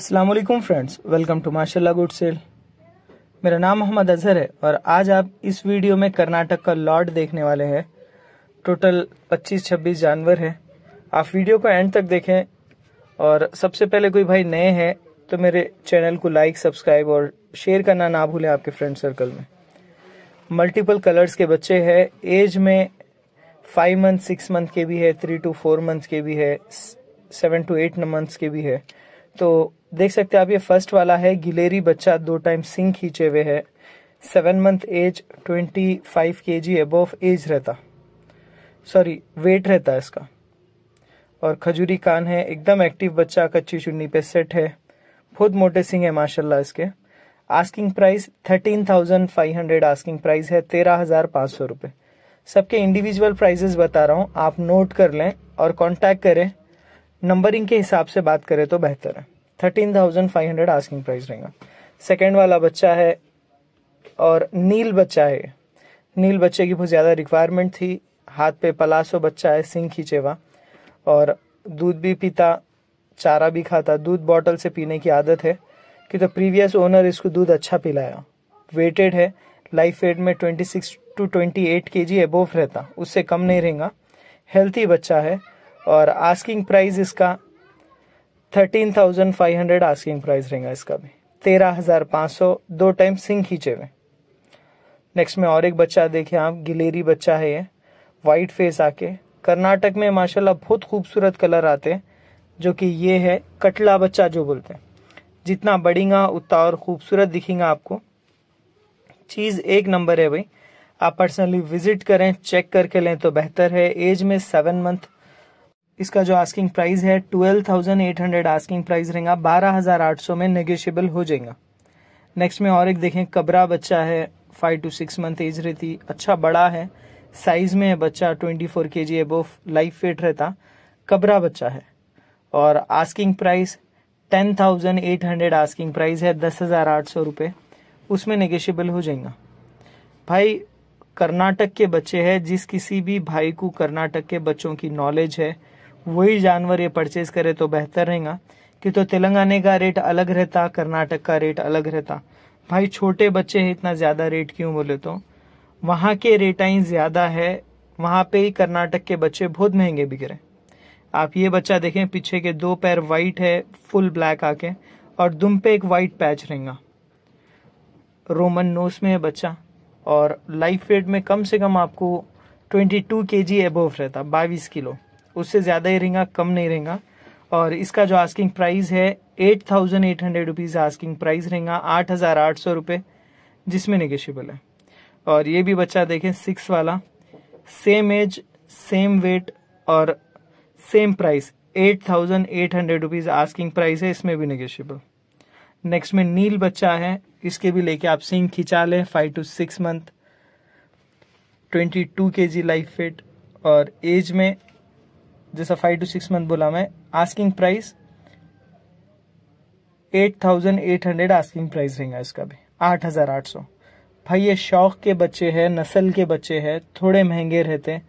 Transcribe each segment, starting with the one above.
Aslam friends welcome to माशाल्लाह good sale मेरा नाम मोहम्मद अजहर है और आज आप इस वीडियो में कर्नाटक का लॉर्ड देखने वाले हैं टोटल 25-26 जानवर हैं आप वीडियो को एंड तक देखें और सबसे पहले कोई भाई नए हैं तो मेरे चैनल को लाइक सब्सक्राइब और शेयर करना ना भूलें आपके फ्रेंड सर्कल में मल्टीपल कलर्स के बच्चे हैं एज में फाइव मंथ सिक्स मंथ के भी है थ्री टू फोर मंथ के भी है सेवन टू एट मंथ्स के भी है तो देख सकते हैं आप ये फर्स्ट वाला है गिलेरी बच्चा दो टाइम सिंह खींचे हुए है seven month age twenty five K G age रहता सॉरी वेट रहता है इसका और खजूरी कान है एकदम एक्टिव बच्चा कच्ची चुन्नी पे सेट है बहुत मोटे सिंह है माशाल्लाह इसके asking price thirteen thousand five hundred asking price है तेरह हजार पाँच सौ रुपये सबके इंडिविजुअल प्राइजेस बता रहा हूँ आप नोट कर लें और कांटेक्ट करें नंबरिंग के हिसाब से बात करें तो बेहतर है thirteen thousand five hundred asking price रहेगा सेकेंड वाला बच्चा है और नील बच्चा है नील बच्चे की बहुत ज़्यादा रिक्वायरमेंट थी हाथ पे पलासो बच्चा है सिंह खींचेवा और दूध भी पीता चारा भी खाता दूध बॉटल से पीने की आदत है कि तो प्रीवियस ओनर इसको दूध अच्छा पिलाया वेटेड है लाइफ वेट में twenty six to twenty eight K G रहता उससे कम नहीं रहेगा हेल्थी बच्चा है और आस्किंग प्राइस इसका thirteen thousand five hundred asking price रहेगा इसका भी तेरह हजार पाँच सौ दो टाइम सिंह खींचे हुए नेक्स्ट में और एक बच्चा देखिए आप हाँ, गिलेरी बच्चा है ये वाइट फेस आके कर्नाटक में माशाल्लाह बहुत खूबसूरत कलर आते हैं जो कि ये है कटला बच्चा जो बोलते हैं जितना बढ़ेगा उतना और खूबसूरत दिखेगा आपको चीज़ एक नंबर है भाई आप पर्सनली विजिट करें चेक करके लें तो बेहतर है एज में सेवन मंथ इसका जो आस्किंग प्राइस है twelve thousand eight hundred asking price रहेगा बारह हजार आठ सौ में नेगोशियबल हो जाएगा नेक्स्ट में और एक देखें कबरा बच्चा है five to six month age रहती अच्छा बड़ा है साइज में है बच्चा ट्वेंटी फोर के जी एबोव लाइफ वेट रहता कबरा बच्चा है और asking price ten thousand eight hundred asking price है दस हज़ार आठ सौ रुपये उसमें नेगोशियबल हो जाएगा भाई कर्नाटक के बच्चे हैं जिस किसी भी भाई को कर्नाटक के बच्चों की नॉलेज है वही जानवर ये परचेज करे तो बेहतर रहेगा कि तो तेलंगाने का रेट अलग रहता कर्नाटक का रेट अलग रहता भाई छोटे बच्चे हैं इतना ज़्यादा रेट क्यों बोले तो वहां के रेटाई ज़्यादा है वहां पे ही कर्नाटक के बच्चे बहुत महंगे बिक रहे आप ये बच्चा देखें पीछे के दो पैर वाइट है फुल ब्लैक आके और दुम पे एक वाइट पैच रहेगा रोमन नोस में है बच्चा और लाइफ वेट में कम से कम आपको 22 टू के जी रहता बाईस किलो उससे ज़्यादा ही रहेगा कम नहीं रहेगा और इसका जो आस्किंग प्राइस है eight thousand eight hundred rupees asking price रहेगा आठ हज़ार आठ सौ रुपये जिसमें निगेशिबल है और ये भी बच्चा देखें सिक्स वाला सेम एज सेम वेट और same price eight thousand eight hundred rupees asking price है इसमें भी निगेशिबल नेक्स्ट में नील बच्चा है इसके भी लेके आप सिंग खिंचा लें five to six month twenty two K G life fit और एज में जैसा फाइव टू सिक्स मंथ बोला मैं asking price eight thousand eight hundred asking price रहेगा इसका भी आठ हजार आठ सौ भाई ये शौक के बच्चे हैं नस्ल के बच्चे हैं थोड़े महंगे रहते हैं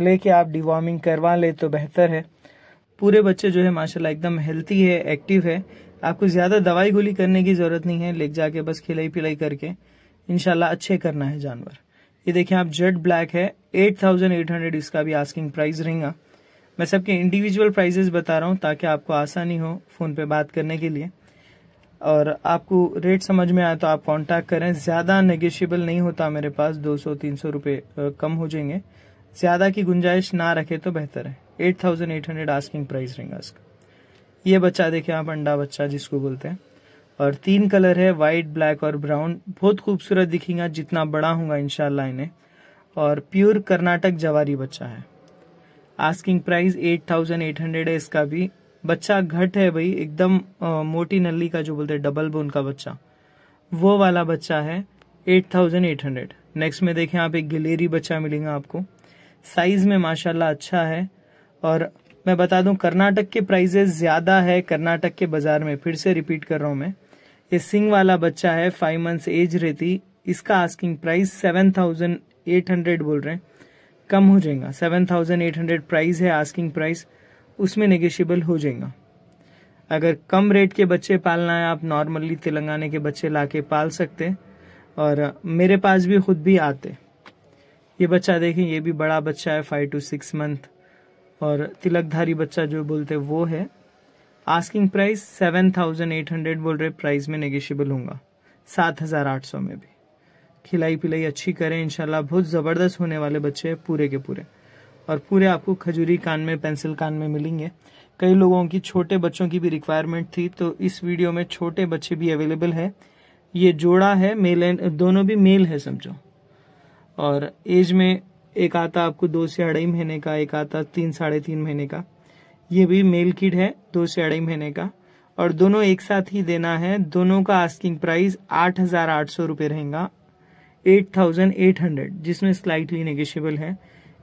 लेके आप डिवॉर्मिंग करवा ले तो बेहतर है पूरे बच्चे जो है माशाल्लाह एकदम हेल्थी है एक्टिव है आपको ज़्यादा दवाई गोली करने की ज़रूरत नहीं है लेके जाके बस खिलाई पिलाई करके इनशाला अच्छे करना है जानवर ये देखिए आप जेड ब्लैक है एट थाउजेंड एट हंड्रेड इसका भी आस्किंग प्राइस रहेगा मैं सबके इंडिविजुअल प्राइजेस बता रहा हूँ ताकि आपको आसानी हो फ़ोन पे बात करने के लिए और आपको रेट समझ में आए तो आप कांटेक्ट करें ज़्यादा नेगेशियबल नहीं होता मेरे पास 200-300 रुपए कम हो जाएंगे ज़्यादा की गुंजाइश ना रखे तो बेहतर है 8800 आस्किंग प्राइस रहेगा इसका ये बच्चा देखे आप अंडा बच्चा जिसको बोलते हैं और तीन कलर है वाइट ब्लैक और ब्राउन बहुत खूबसूरत दिखेगा जितना बड़ा होंगे इनशाला इन्हें और प्योर कर्नाटक जवारी बच्चा है asking price eight thousand eight hundred है इसका भी बच्चा घट है भाई एकदम मोटी नली का जो बोलते हैं डबल बोन का बच्चा वो वाला बच्चा है eight thousand eight hundred next में देखें आप एक गिलेरी बच्चा मिलेगा आपको साइज में माशाल्लाह अच्छा है और मैं बता दूं कर्नाटक के प्राइजेस ज्यादा है कर्नाटक के बाजार में फिर से रिपीट कर रहा हूं मैं ये सिंग वाला बच्चा है फाइव मंथ्स एज रहती इसका asking price seven thousand eight hundred बोल रहे हैं कम हो जाएगा seven thousand eight hundred price है आस्किंग प्राइस उसमें नेगेशियबल हो जाएगा अगर कम रेट के बच्चे पालना है आप नॉर्मली तेलंगाना के बच्चे ला के पाल सकते और मेरे पास भी खुद भी आते ये बच्चा देखें ये भी बड़ा बच्चा है फाइव टू सिक्स मंथ और तिलकधारी बच्चा जो बोलते वो है asking price seven thousand eight hundred बोल रहे प्राइस में नेगेशियबल होगा सात हजार आठ सौ में भी खिलाई पिलाई अच्छी करें इनशाला बहुत ज़बरदस्त होने वाले बच्चे हैं पूरे के पूरे और पूरे आपको खजूरी कान में पेंसिल कान में मिलेंगे कई लोगों की छोटे बच्चों की भी रिक्वायरमेंट थी तो इस वीडियो में छोटे बच्चे भी अवेलेबल है ये जोड़ा है मेल एंड दोनों भी मेल है समझो और एज में एक आता आपको दो से अढ़ाई महीने का एक आता तीन साढ़े तीन महीने का ये भी मेल किड है दो से अढ़ाई महीने का और दोनों एक साथ ही देना है दोनों का आस्किंग प्राइस आठ हजार आठ सौ रुपये रहेगा 8,800 जिसमें स्लाइटली नेगेशियबल है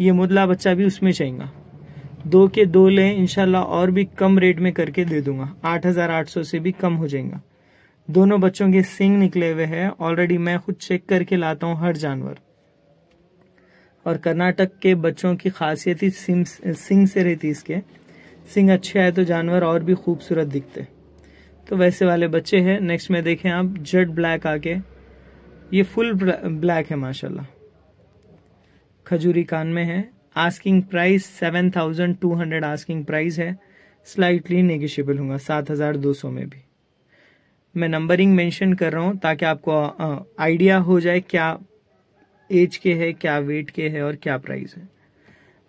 ये मुदला बच्चा भी उसमें चाहेगा दो के दो लें इनशाला और भी कम रेट में करके दे दूंगा 8,800 से भी कम हो जाएगा दोनों बच्चों के सिंग निकले हुए हैं ऑलरेडी मैं खुद चेक करके लाता हूँ हर जानवर और कर्नाटक के बच्चों की खासियत ही सिंग से रहती इसके सिंग अच्छे आए तो जानवर और भी खूबसूरत दिखते तो वैसे वाले बच्चे हैं नेक्स्ट में देखें आप जेड ब्लैक आके ये फुल ब्लैक है माशाल्लाह खजूरी कान में है asking price seven thousand two hundred asking price है स्लाइटली नेगेशियबल होगा सात हजार दो सौ में भी मैं नंबरिंग मेंशन कर रहा हूँ ताकि आपको आइडिया हो जाए क्या एज के है क्या वेट के है और क्या प्राइस है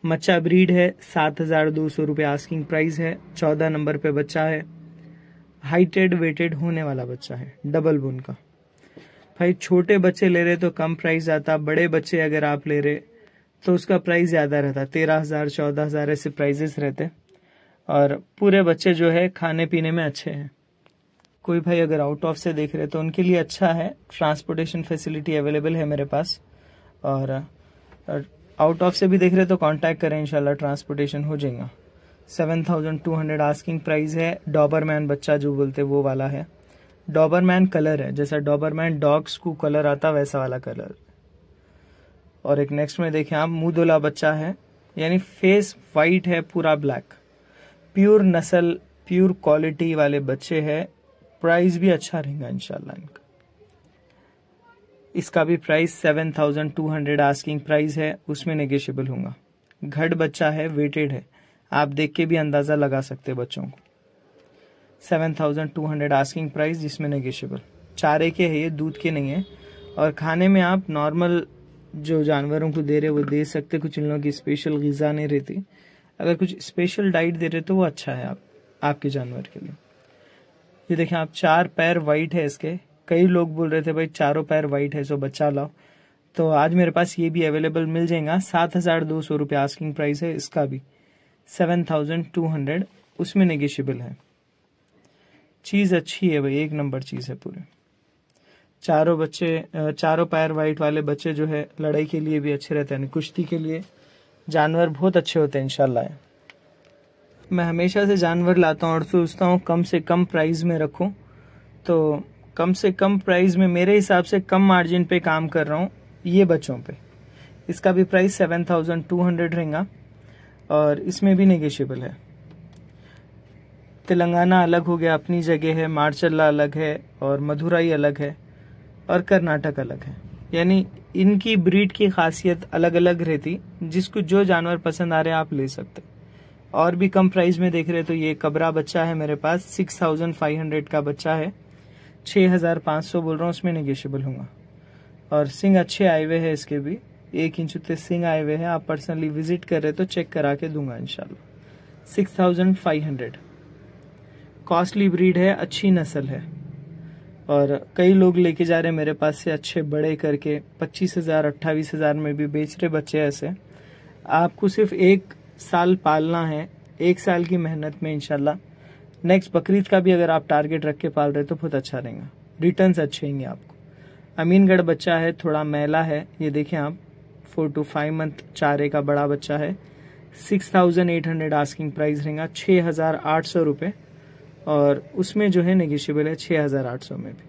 मच्छा ब्रीड है सात हजार दो सौ रुपये आस्किंग प्राइस है चौदह नंबर पे बच्चा है हाइटेड वेटेड होने वाला बच्चा है डबल बोन का भाई छोटे बच्चे ले रहे तो कम प्राइस आता बड़े बच्चे अगर आप ले रहे तो उसका प्राइस ज़्यादा रहता तेरह हज़ार चौदह हज़ार ऐसे प्राइजेस रहते और पूरे बच्चे जो है खाने पीने में अच्छे हैं कोई भाई अगर आउट ऑफ से देख रहे तो उनके लिए अच्छा है ट्रांसपोर्टेशन फैसिलिटी अवेलेबल है मेरे पास और, आउट ऑफ से भी देख रहे तो कांटेक्ट करें इंशाल्लाह ट्रांसपोर्टेशन हो जाएगा seven thousand two hundred asking price है डॉबर मैन बच्चा जो बोलते वो वाला है डॉबरमैन कलर है जैसा डॉबरमैन डॉग्स को कलर आता वैसा वाला कलर और एक नेक्स्ट में देखें आप मुंह धोला बच्चा है यानी फेस वाइट है पूरा ब्लैक प्योर नस्ल प्योर क्वालिटी वाले बच्चे हैं प्राइस भी अच्छा रहेगा इनशाला इनका इसका भी price seven thousand two hundred asking price है उसमें नेगेशियबल होगा घट बच्चा है वेटेड है आप देख के भी अंदाज़ा लगा सकते बच्चों को seven thousand two hundred asking price जिसमें नेगेशिबल चारे के है ये दूध के नहीं है और खाने में आप नॉर्मल जो जानवरों को दे रहे वो दे सकते कुछ इन लोगों की स्पेशल गज़ा नहीं रहती अगर कुछ स्पेशल डाइट दे रहे तो वो अच्छा है आप आपके जानवर के लिए ये देखें आप चार पैर वाइट है इसके कई लोग बोल रहे थे भाई चारों पैर वाइट है सो बच्चा लाओ तो आज मेरे पास ये भी अवेलेबल मिल जाएगा सात हज़ार दो सौ रुपये आस्किंग प्राइस है इसका भी सेवन थाउजेंड टू हंड्रेड उसमें नेगेशिबल है चीज़ अच्छी है भाई एक नंबर चीज़ है पूरे चारों बच्चे चारों पैर वाइट वाले बच्चे जो है लड़ाई के लिए भी अच्छे रहते हैं कुश्ती के लिए जानवर बहुत अच्छे होते हैं इनशाला मैं हमेशा से जानवर लाता हूँ और सोचता हूँ कम से कम प्राइस में रखूँ तो कम से कम प्राइस में मेरे हिसाब से कम मार्जिन पे काम कर रहा हूँ ये बच्चों पे इसका भी price seven thousand two hundred रहेगा और इसमें भी निगेशियबल है तेलंगाना अलग हो गया अपनी जगह है मार्चल्ला अलग है और मधुराई अलग है और कर्नाटक अलग है यानी इनकी ब्रीड की खासियत अलग अलग रहती जिसको जो जानवर पसंद आ रहे आप ले सकते और भी कम प्राइस में देख रहे तो ये कबरा बच्चा है मेरे पास सिक्स थाउजेंड फाइव हंड्रेड का बच्चा है छः हज़ार पाँच सौ बोल रहा हूँ उसमें निगेशियबल होंगे और सिंग अच्छे आए हुए हैं इसके भी एक इंच सिंग आए हुए हैं आप पर्सनली विजिट कर रहे तो चेक करा के दूंगा इनशाला six thousand five hundred costly breed है अच्छी नस्ल है और कई लोग लेके जा रहे हैं मेरे पास से अच्छे बड़े करके पच्चीस हजार अट्ठावीस हजार में भी बेच रहे बच्चे ऐसे आपको सिर्फ एक साल पालना है एक साल की मेहनत में इनशाला नेक्स्ट बकरीद का भी अगर आप टारगेट रख के पाल रहे तो बहुत अच्छा रहेगा रिटर्न अच्छे होंगे आपको अमीनगढ़ बच्चा है थोड़ा मैला है ये देखें आप फोर टू फाइव मंथ चारे का बड़ा बच्चा है six thousand eight hundred asking price रहेगा छः हज़ार आठ सौ रुपये और उसमें जो है नेगेशियबल है 6800 में भी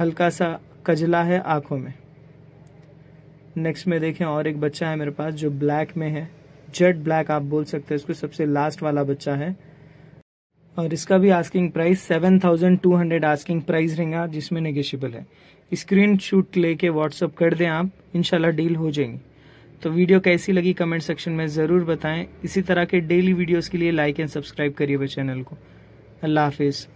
हल्का सा कजला है आंखों में नेक्स्ट में देखें और एक बच्चा है मेरे पास जो ब्लैक में है जेड ब्लैक आप बोल सकते हैं इसको सबसे लास्ट वाला बच्चा है और इसका भी asking price seven thousand two hundred asking price रहेगा जिसमें नेगेशियबल है स्क्रीन शूट लेके व्हाट्सअप कर दें आप इनशाला डील हो जाएंगी तो वीडियो कैसी लगी कमेंट सेक्शन में ज़रूर बताएं इसी तरह के डेली वीडियोस के लिए लाइक एंड सब्सक्राइब करिए चैनल को Allah Hafiz.